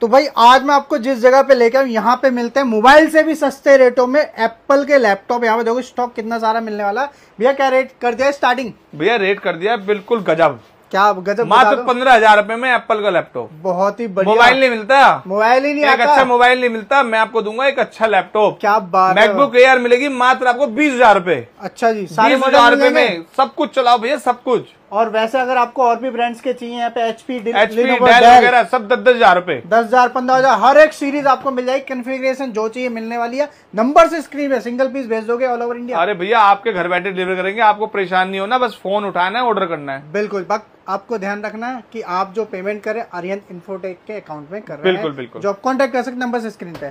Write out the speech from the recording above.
तो भाई आज मैं आपको जिस जगह पे लेके आऊँ यहाँ पे मिलते हैं मोबाइल से भी सस्ते रेटों में एप्पल के लैपटॉप यहाँ पे देखो स्टॉक कितना सारा मिलने वाला भैया क्या रेट कर दिया स्टार्टिंग भैया रेट कर दिया बिल्कुल गजब क्या गजब मात्र पंद्रह हजार रूपए में एप्पल का लैपटॉप बहुत ही बढ़िया मोबाइल नहीं मिलता मोबाइल ही नहीं एक अच्छा मोबाइल नहीं मिलता मैं आपको दूंगा एक अच्छा लैपटॉप क्या बात मैकबुक एयर मिलेगी मात्र आपको बीस हजार रूपए अच्छा जी बीस हजार रूपए में सब कुछ चलाओ भैया सब कुछ और वैसे अगर आपको और भी ब्रांड्स के चाहिए यहाँ पे एचपी वगैरह सब दस दस हजार रुपए दस हजार पंद्रह हजार हर एक सीरीज आपको मिल जाएगी कन्फिग्रेशन जो चाहिए मिलने वाली है नंबर से स्क्रीन पे सिंगल पीस भेज दोगे ऑल ओवर इंडिया अरे भैया आपके घर बैठे डिलीवर करेंगे आपको परेशान नहीं होना बस फोन उठाना है ऑर्डर करना है बिल्कुल आपको ध्यान रखना है की आप जो पेमेंट करें आर्यन इन्फोटेक के अकाउंट में कर रहे हैं बिल्कुल बिल्कुल जो आप कॉन्टेक्ट कर सकते नंबर से स्क्रीन पे